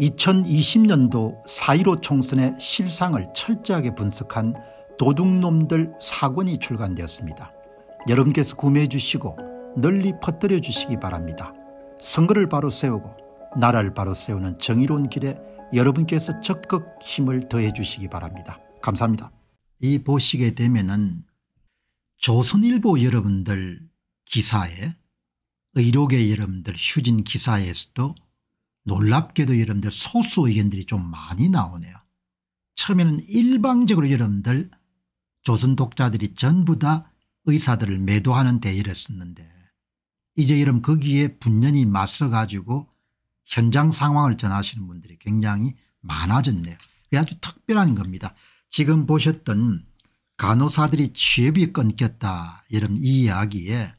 2020년도 4.15 총선의 실상을 철저하게 분석한 도둑놈들 사권이 출간되었습니다. 여러분께서 구매해 주시고 널리 퍼뜨려 주시기 바랍니다. 선거를 바로 세우고 나라를 바로 세우는 정의로운 길에 여러분께서 적극 힘을 더해 주시기 바랍니다. 감사합니다. 이 보시게 되면은 조선일보 여러분들 기사에 의료계 여러분들 휴진 기사에서도 놀랍게도 여러분들 소수 의견들이 좀 많이 나오네요. 처음에는 일방적으로 여러분들 조선 독자들이 전부 다 의사들을 매도하는 대의를 했었는데 이제 여러분 거기에 그 분연히 맞서 가지고 현장 상황을 전하시는 분들이 굉장히 많아졌네요. 그게 아주 특별한 겁니다. 지금 보셨던 간호사들이 취업이 끊겼다 이런 이 이야기에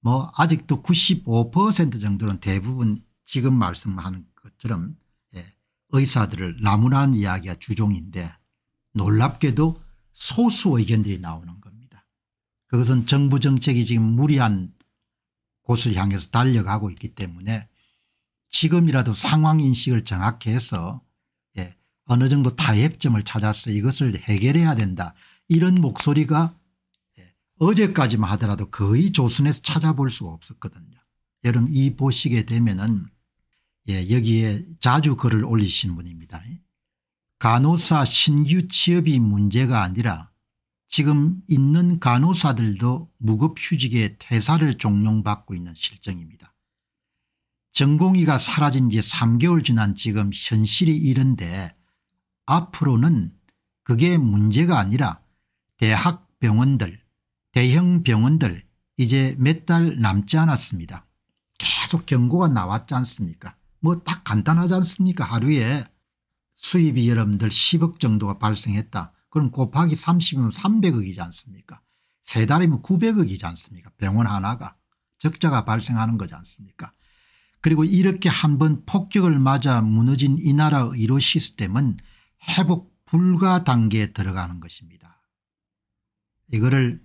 뭐 아직도 95% 정도는 대부분 지금 말씀하는 것처럼 예, 의사들을 나무라는 이야기가 주종인데 놀랍게도 소수 의견들이 나오는 겁니다. 그것은 정부 정책이 지금 무리한 곳을 향해서 달려가고 있기 때문에 지금이라도 상황인식을 정확히 해서 예, 어느 정도 타협점을 찾아서 이것을 해결해야 된다 이런 목소리가 예, 어제까지만 하더라도 거의 조선에서 찾아볼 수가 없었거든요. 여러분 이 보시게 되면 은 예, 여기에 자주 글을 올리신 분입니다. 간호사 신규 취업이 문제가 아니라 지금 있는 간호사들도 무급휴직에 퇴사를 종용받고 있는 실정입니다. 전공의가 사라진 지 3개월 지난 지금 현실이 이른데 앞으로는 그게 문제가 아니라 대학 병원들 대형 병원들 이제 몇 달 남지 않았습니다. 계속 경고가 나왔지 않습니까 뭐딱 간단하지 않습니까 하루에 수입이 여러분들 10억 정도가 발생했다. 그럼 곱하기 30이면 300억이지 않습니까 세 달이면 900억이지 않습니까 병원 하나가 적자가 발생하는 거지 않습니까 그리고 이렇게 한번 폭격을 맞아 무너진 이 나라의 이로 시스템은 회복 불가 단계에 들어가는 것입니다. 이거를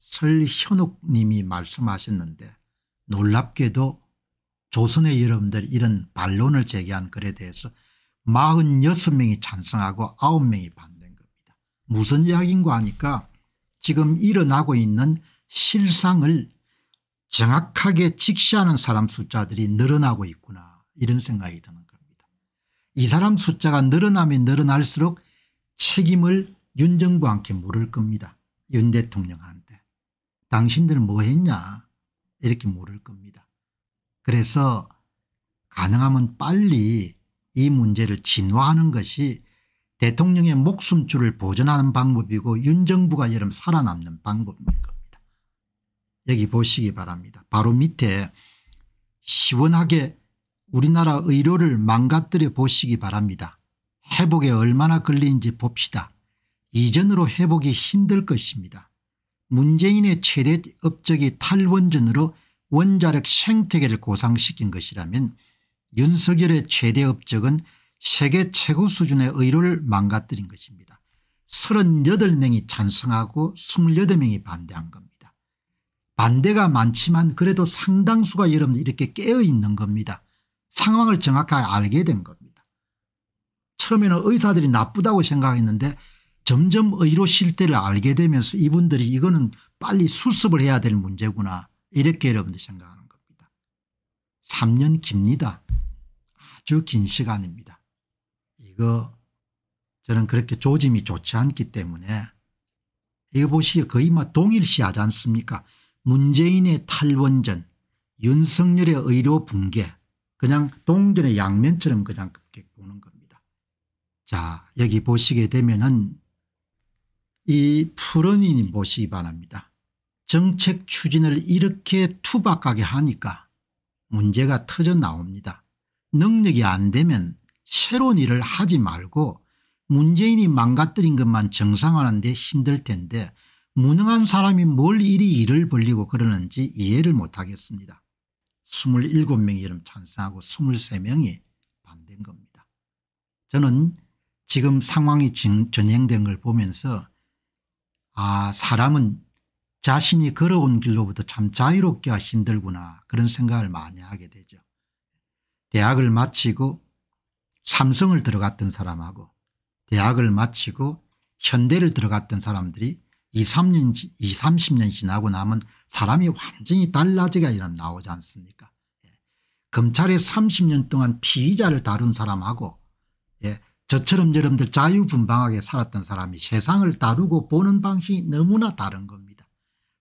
설현욱 님이 말씀하셨는데 놀랍게도 조선의 여러분들이 런 반론을 제기한 글에 대해서 46명이 찬성하고 9명이 반대인 겁니다. 무슨 이야기인가 하니까 지금 일어나고 있는 실상을 정확하게 직시하는 사람 숫자들이 늘어나고 있구나 이런 생각이 드는 겁니다. 이 사람 숫자가 늘어나면 늘어날수록 책임을 윤정부한테 물을 겁니다. 윤 대통령한테. 당신들 뭐 했냐 이렇게 물을 겁니다. 그래서 가능하면 빨리 이 문제를 진화하는 것이 대통령의 목숨줄을 보존하는 방법이고 윤 정부가 여름 살아남는 방법인 겁니다. 여기 보시기 바랍니다. 바로 밑에 시원하게 우리나라 의료를 망가뜨려 보시기 바랍니다. 회복에 얼마나 걸리는지 봅시다. 이전으로 회복이 힘들 것입니다. 문재인의 최대 업적이 탈원전으로 원자력 생태계를 고상시킨 것이라면 윤석열의 최대 업적은 세계 최고 수준의 의료를 망가뜨린 것입니다. 38명이 찬성하고 28명이 반대한 겁니다. 반대가 많지만 그래도 상당수가 여러분들 이렇게 깨어있는 겁니다. 상황을 정확하게 알게 된 겁니다. 처음에는 의사들이 나쁘다고 생각했는데 점점 의료 실태를 알게 되면서 이분들이 이거는 빨리 수습을 해야 될 문제구나 이렇게 여러분들이 생각하는 겁니다. 3년 깁니다. 아주 긴 시간입니다. 이거 저는 그렇게 조짐이 좋지 않기 때문에 이거 보시기 거의 막 뭐 동일시 하지 않습니까 문재인의 탈원전 윤석열의 의료 붕괴 그냥 동전의 양면처럼 그냥 그렇게 보는 겁니다. 자 여기 보시게 되면은 이 푸른이 보시기 바랍니다. 정책 추진을 이렇게 투박하게 하니까 문제가 터져 나옵니다. 능력이 안 되면 새로운 일을 하지 말고 문재인이 망가뜨린 것만 정상화하는 데 힘들 텐데 무능한 사람이 뭘 이리 일을 벌리고 그러는지 이해를 못하겠습니다. 27명이 이름 찬성하고 23명이 반대인 겁니다. 저는 지금 상황이 진, 전행된 걸 보면서 아 사람은 자신이 걸어온 길로부터 참 자유롭기가 아, 힘들구나 그런 생각을 많이 하게 되죠. 대학을 마치고 삼성을 들어갔던 사람하고 대학을 마치고 현대를 들어갔던 사람들이 2, 3년, 2, 30년 지나고 나면 사람이 완전히 달라지가 이런 나오지 않습니까? 예. 검찰에 30년 동안 피의자를 다룬 사람하고 예. 저처럼 여러분들 자유분방하게 살았던 사람이 세상을 다루고 보는 방식이 너무나 다른 겁니다.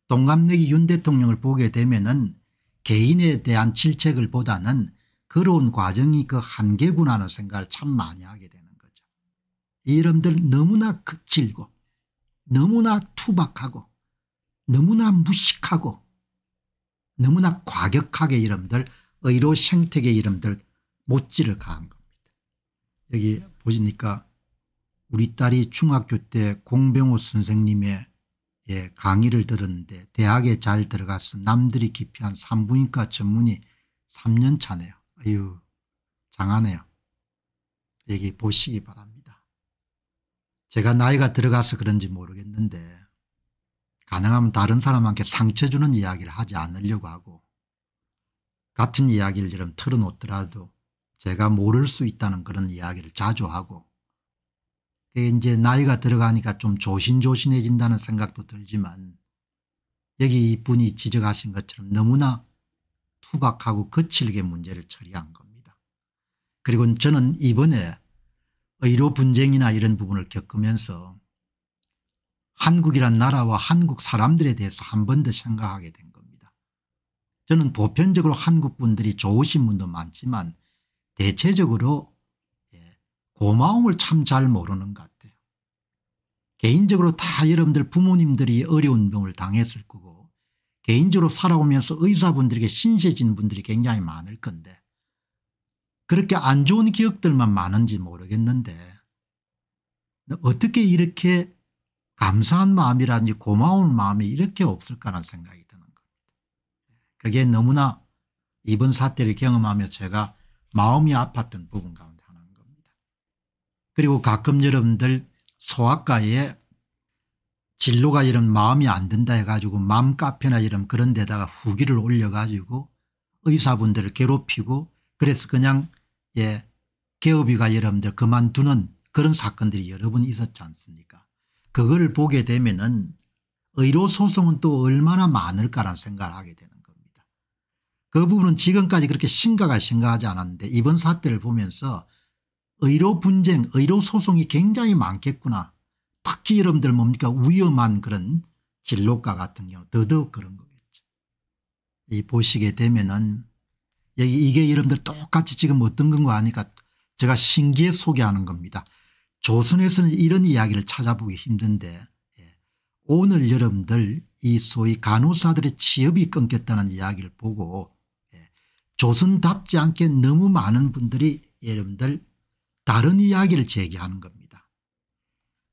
동갑내기 윤 대통령을 보게 되면은 개인에 대한 질책을 보다는 그런 과정이 그 한계구나 하는 생각을 참 많이 하게 되는 거죠. 이 이름들 너무나 거칠고 너무나 투박하고 너무나 무식하고 너무나 과격하게 이름들 의료 생태계 이름들 못지를 가한 겁니다. 여기 보시니까 우리 딸이 중학교 때 공병호 선생님의 예, 강의를 들었는데 대학에 잘 들어가서 남들이 기피한 산부인과 전문의 3년 차네요. 아유 장하네요. 여기 보시기 바랍니다. 제가 나이가 들어가서 그런지 모르겠는데 가능하면 다른 사람한테 상처 주는 이야기를 하지 않으려고 하고 같은 이야기를 이런 틀어놓더라도 제가 모를 수 있다는 그런 이야기를 자주 하고 이제 나이가 들어가니까 좀 조신조신해진다는 생각도 들지만 여기 이분이 지적하신 것처럼 너무나 투박하고 거칠게 문제를 처리한 겁니다. 그리고 저는 이번에 의료 분쟁이나 이런 부분을 겪으면서 한국이란 나라와 한국 사람들에 대해서 한 번 더 생각하게 된 겁니다. 저는 보편적으로 한국 분들이 좋으신 분도 많지만 대체적으로 고마움을 그 참잘 모르는 것 같아요. 개인적으로 다 여러분들 부모님들이 어려운 병을 당했을 거고 개인적으로 살아오면서 의사분들에게 신세진 분들이 굉장히 많을 건데 그렇게 안 좋은 기억들만 많은지 모르겠는데 어떻게 이렇게 감사한 마음이라든지 고마운 마음이 이렇게 없을까라는 생각이 드는 겁니다. 그게 너무나 이번 사태를 경험하며 제가 마음이 아팠던 부분 가운데 그리고 가끔 여러분들 소아과에 진로가 이런 마음이 안 든다 해가지고 맘카페나 이런 그런 데다가 후기를 올려가지고 의사분들을 괴롭히고 그래서 그냥 예개업위가 여러분들 그만두는 그런 사건들이 여러 번 있었지 않습니까 그걸 보게 되면 은 의료소송은 또 얼마나 많을까라는 생각을 하게 되는 겁니다. 그 부분은 지금까지 그렇게 심각하게 생각하지 않았는데 이번 사태를 보면서 의료 분쟁 의료 소송이 굉장히 많겠구나. 특히 여러분들 뭡니까 위험한 그런 진로과 같은 경우 더더욱 그런 거겠죠. 이 보시게 되면은 여기 이게 여러분들 똑같이 지금 어떤 건가 하니까 제가 신기에 소개하는 겁니다. 조선에서는 이런 이야기를 찾아보기 힘든데 예, 오늘 여러분들 이 소위 간호사들의 취업이 끊겼다는 이야기를 보고 예, 조선답지 않게 너무 많은 분들이 여러분들 다른 이야기를 제기하는 겁니다.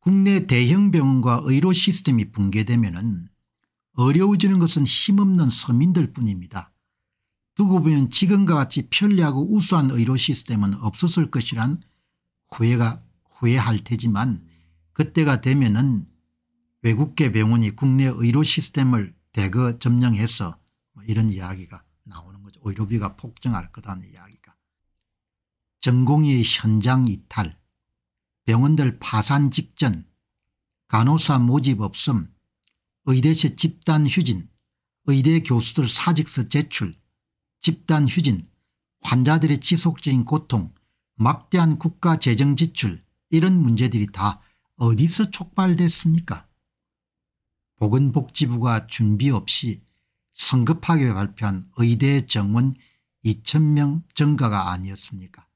국내 대형 병원과 의료 시스템이 붕괴되면 어려워지는 것은 힘없는 서민들 뿐입니다. 두고 보면 지금과 같이 편리하고 우수한 의료 시스템은 없었을 것이란 후회가 후회할 테지만 그때가 되면 은 외국계 병원이 국내 의료 시스템을 대거 점령해서 뭐 이런 이야기가 나오는 거죠. 의료비가 폭증할 거다는 이야기가. 전공의 현장 이탈, 병원들 파산 직전, 간호사 모집 없음, 의대시 집단 휴진, 의대 교수들 사직서 제출, 집단 휴진, 환자들의 지속적인 고통, 막대한 국가 재정 지출 이런 문제들이 다 어디서 촉발됐습니까? 보건복지부가 준비 없이 성급하게 발표한 의대 정원 2천명 증가가 아니었습니까?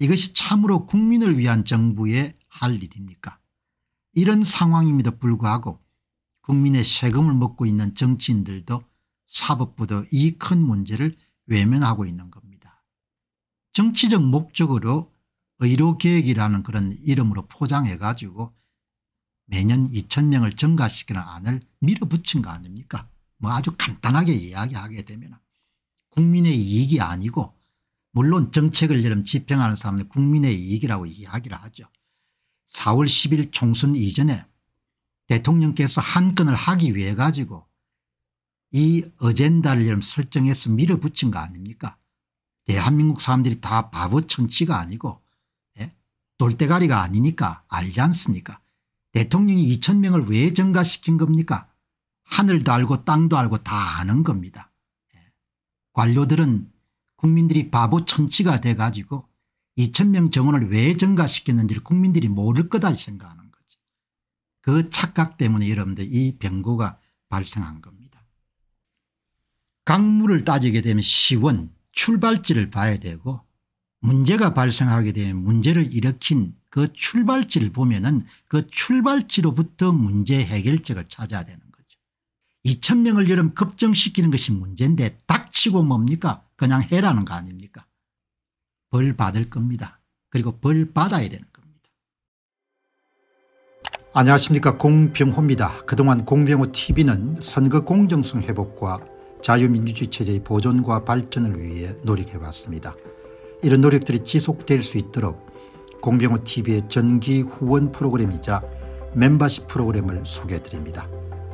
이것이 참으로 국민을 위한 정부의 할 일입니까 이런 상황임에도 불구하고 국민의 세금을 먹고 있는 정치인들도 사법부도 이 큰 문제를 외면하고 있는 겁니다. 정치적 목적으로 의료계획이라는 그런 이름으로 포장해 가지고 매년 2천명을 증가시키는 안을 밀어붙인 거 아닙니까 뭐 아주 간단하게 이야기하게 되면 국민의 이익이 아니고 물론 정책을 여름 집행하는 사람은 국민의 이익이라고 이야기를 하죠. 4월 10일 총선 이전에 대통령께서 한 건을 하기 위해 가지고 이 어젠다를 여름 설정해서 밀어붙인 거 아닙니까 대한민국 사람들이 다 바보 천치가 아니고 예? 돌대가리가 아니니까 알지 않습니까 대통령이 2천명을 왜 증가시킨 겁니까 하늘도 알고 땅도 알고 다 아는 겁니다. 예. 관료들은 국민들이 바보 천치가 돼가지고 2천명 정원을 왜 증가시켰는지를 국민들이 모를 거다 생각하는 거지. 그 착각 때문에 여러분들 이 병고가 발생한 겁니다. 강물을 따지게 되면 시원 출발지를 봐야 되고 문제가 발생하게 되면 문제를 일으킨 그 출발지를 보면 은그 출발지로부터 문제 해결책을 찾아야 되는 거 2천명을 여름분 급정시키는 것이 문제인데 닥치고 뭡니까 그냥 해라는 거 아닙니까 벌 받을 겁니다. 그리고 벌 받아야 되는 겁니다. 안녕하십니까 공병호입니다. 그동안 공병호TV는 선거 공정성 회복과 자유민주주의 체제의 보존과 발전을 위해 노력해왔습니다. 이런 노력들이 지속될 수 있도록 공병호TV의 전기 후원 프로그램이자 멤버십 프로그램을 소개해드립니다.